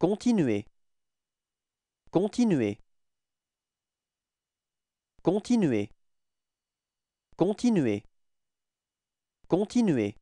Continuez. Continuez. Continuez. Continuez. Continuez.